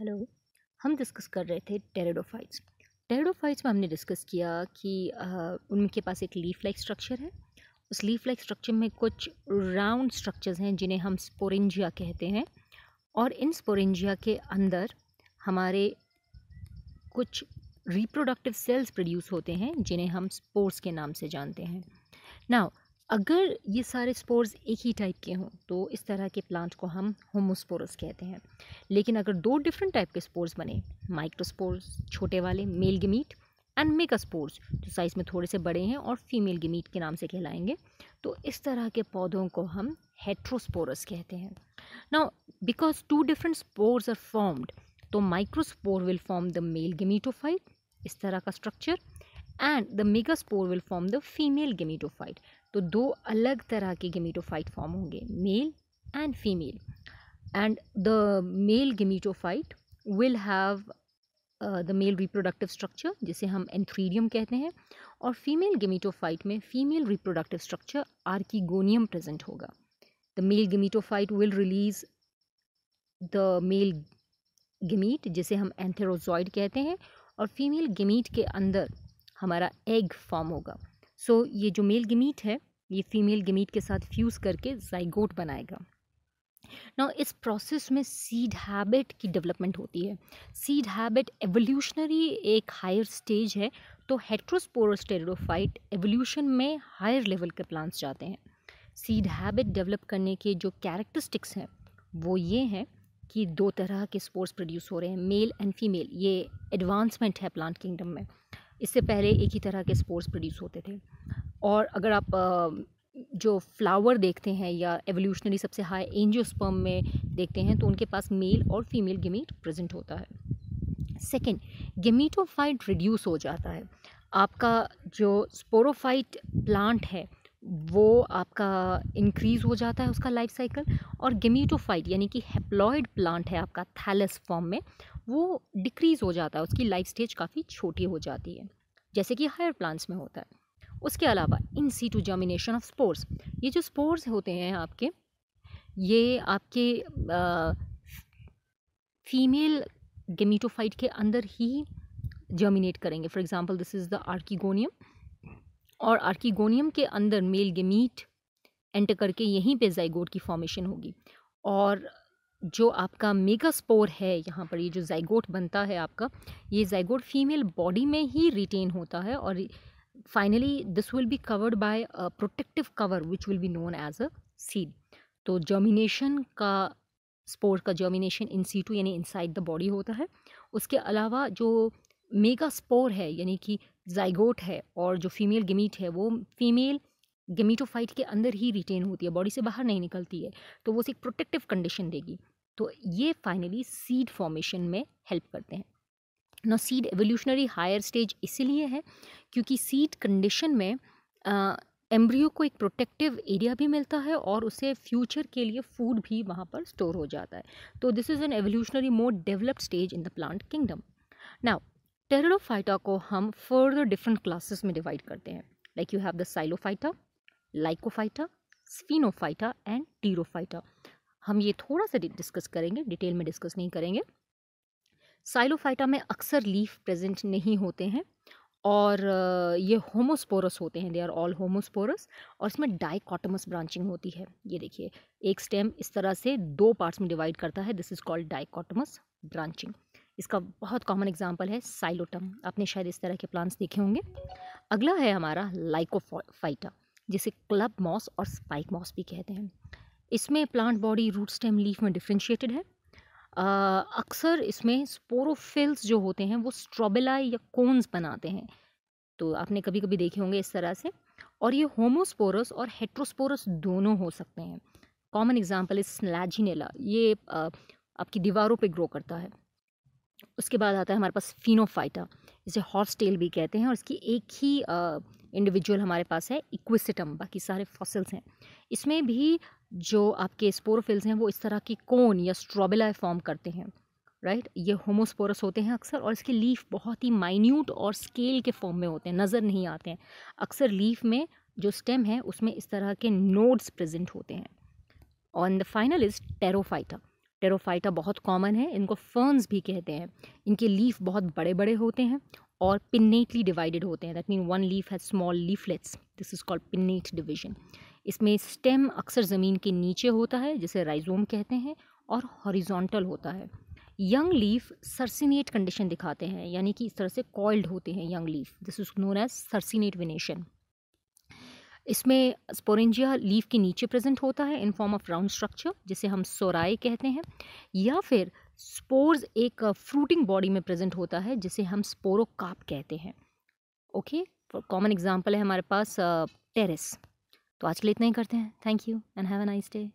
hello हम discuss कर रहे थे टेरेडोफाइट्स टेरेडोफाइट्स में हमने डिस्कस किया कि उनके पास एक लीफ लाइक स्ट्रक्चर है उस लीफ लाइक स्ट्रक्चर में कुछ राउंड स्ट्रक्चर्स हैं जिन्हें हम स्पोरेंजिया कहते हैं और इन स्पोरेंजिया के अंदर हमारे कुछ रिप्रोडक्टिव सेल्स प्रोड्यूस होते हैं जिन्हें हम स्पोर्स के नाम से जानते हैं नाउ अगर ये सारे स्पोर्स एक ही टाइप के हों तो इस तरह के प्लांट को हम होमोस्पोरस कहते हैं लेकिन अगर दो डिफरेंट टाइप के स्पोर्स बने माइक्रोस्पोर्स छोटे वाले male gamete and mega spores जो साइज़ में थोड़े से बड़े हैं और फीमेल गिमीट के नाम से कहलाएंगे तो इस तरह के पौधों को हम हेट्रोस्पोरस कहते हैं now because two different spores are formed तो microspore will form the male gametophyte इस तरह का structure and the mega spore will form the female gametophyte तो दो अलग तरह के गेमीटोफाइट फॉर्म होंगे male and female and the male gametophyte will have the male reproductive structure जिसे हम एंथ्रीडियम कहते हैं और फीमेल गेमीटोफाइट में female reproductive structure archegonium present होगा the male gametophyte will release the male gamete जिसे हम एंथेरोजॉइड कहते हैं और फीमेल गेमीट के अंदर हमारा एग फॉर्म होगा सो so, ये जो मेल गेमीट है ये फीमेल गमीट के साथ फ्यूज़ करके जाइगोट बनाएगा ना इस प्रोसेस में सीड हैबिट की डेवलपमेंट होती है सीड हैबिट एवोल्यूशनरी एक हायर स्टेज है तो हेट्रोस्पोरोस्टेरोफाइट एवोल्यूशन में हायर लेवल के प्लांट्स जाते हैं सीड हैबिट डेवलप करने के जो कैरेक्टरिस्टिक्स हैं वो ये हैं कि दो तरह के स्पोर्ट्स प्रोड्यूस हो रहे हैं मेल एंड फीमेल ये एडवांसमेंट है प्लांट किंगडम में इससे पहले एक ही तरह के स्पोर्ट्स प्रोड्यूस होते थे और अगर आप जो फ्लावर देखते हैं या एवोल्यूशनरी सबसे हाई एंजियोस्पर्म में देखते हैं तो उनके पास मेल और फीमेल गेमीट प्रेजेंट होता है सेकेंड गेमीटोफाइट रिड्यूस हो जाता है आपका जो स्पोरोफाइट प्लांट है वो आपका इंक्रीज़ हो जाता है उसका लाइफ साइकिल और गेमीटोफाइट यानी कि हेप्लॉयड प्लांट है आपका थैलस फॉर्म में वो डिक्रीज़ हो जाता है उसकी लाइफ स्टेज काफ़ी छोटी हो जाती है जैसे कि हायर प्लांट्स में होता है उसके अलावा in situ germination of spores ये जो स्पोर्स होते हैं आपके ये आपके आ, फीमेल गेमीटोफाइट के अंदर ही जर्मिनेट करेंगे for example this is the archegonium और आर्कीगोनियम के अंदर मेल गेमीट एंटर करके यहीं पे जाइगोट की फॉर्मेशन होगी और जो आपका मेगा स्पोर है यहाँ पर ये जो जाइगोट बनता है आपका ये जाइगोट फीमेल बॉडी में ही रिटेन होता है और finally this will be covered by protective cover which will be known as a seed तो जर्मिनेशन का स्पोर का जर्मिनेशन इन सीटू यानी इन साइड द बॉडी होता है उसके अलावा जो मेगा स्पोर है यानी कि जाइगोट है और जो फीमेल गमीट है वो फीमेल गिमीटोफाइट के अंदर ही रिटेन होती है बॉडी से बाहर नहीं निकलती है तो वो उसे एक प्रोटेक्टिव कंडीशन देगी तो ये फाइनली सीड फॉर्मेशन में हेल्प करते हैं ना सीड एवोल्यूशनरी हायर स्टेज इसीलिए है क्योंकि सीड कंडीशन में एम्ब्रियो को एक प्रोटेक्टिव एरिया भी मिलता है और उसे फ्यूचर के लिए फूड भी वहाँ पर स्टोर हो जाता है तो this is an evolutionary more developed stage in the plant kingdom now pteridophyta को हम फर्दर डिफरेंट क्लासेस में डिवाइड करते हैं like you have the psilophyta lycophyta sphenophyta and pterophyta हम ये थोड़ा सा डिस्कस करेंगे डिटेल में डिस्कस नहीं करेंगे साइलोफाइटा में अक्सर लीफ प्रेजेंट नहीं होते हैं और ये होमोस्पोरस होते हैं दे आर ऑल होमोस्पोरस और इसमें डाइकॉटमस ब्रांचिंग होती है ये देखिए एक स्टेम इस तरह से दो पार्ट्स में डिवाइड करता है this is called dichotomous branching इसका बहुत कॉमन एग्जाम्पल है साइलोटम आपने शायद इस तरह के प्लांट्स देखे होंगे अगला है हमारा लाइकोफाइटा जिसे क्लब मॉस और स्पाइक मॉस भी कहते हैं इसमें plant body root stem leaf में डिफ्रेंशिएटेड है अक्सर इसमें स्पोरोफिल्स जो होते हैं वो स्ट्रॉबेलाई या कोन्स बनाते हैं तो आपने कभी कभी देखे होंगे इस तरह से और ये होमोस्पोरस और हेट्रोस्पोरस दोनों हो सकते हैं कॉमन एग्जाम्पल इज स्लैजिनेला ये आ, आपकी दीवारों पे ग्रो करता है उसके बाद आता है हमारे पास फिनोफाइटा इसे हॉर्स टेल भी कहते हैं और इसकी एक ही इंडिविजुअल हमारे पास है इक्विसिटम बाकी सारे फॉसिल्स हैं इसमें भी जो आपके स्पोरोफिल्स हैं वो इस तरह की कोन या स्ट्रॉबेला फॉर्म करते हैं राइट ये होमोस्पोरस होते हैं अक्सर और इसके लीफ बहुत ही माइन्यूट और स्केल के फॉर्म में होते हैं नज़र नहीं आते हैं अक्सर लीफ में जो स्टेम है उसमें इस तरह के नोड्स प्रेजेंट होते हैं on the final is pterophyta pterophyta बहुत कॉमन है इनको फर्न्स भी कहते हैं इनके लीफ बहुत बड़े बड़े होते हैं और पिन्नेटली डिवाइडेड होते हैं that mean one leaf has small leaflets this is called pinnate division इसमें स्टेम अक्सर ज़मीन के नीचे होता है जिसे राइजोम कहते हैं और हॉरिजॉन्टल होता है यंग लीफ सर्सिनेट कंडीशन दिखाते हैं यानी कि इस तरह से कॉइल्ड होते हैं young leaf this is known as circinate vernation इसमें स्पोरेंजिया लीफ के नीचे प्रेजेंट होता है in form of round structure जिसे हम सोराय कहते हैं या फिर स्पोर्स एक फ्रूटिंग बॉडी में प्रेजेंट होता है जिसे हम स्पोरोकाप कहते हैं ओके कॉमन एग्जाम्पल है हमारे पास टेरेस uh, तो आज के लिए इतना ही करते हैं thank you and have a nice day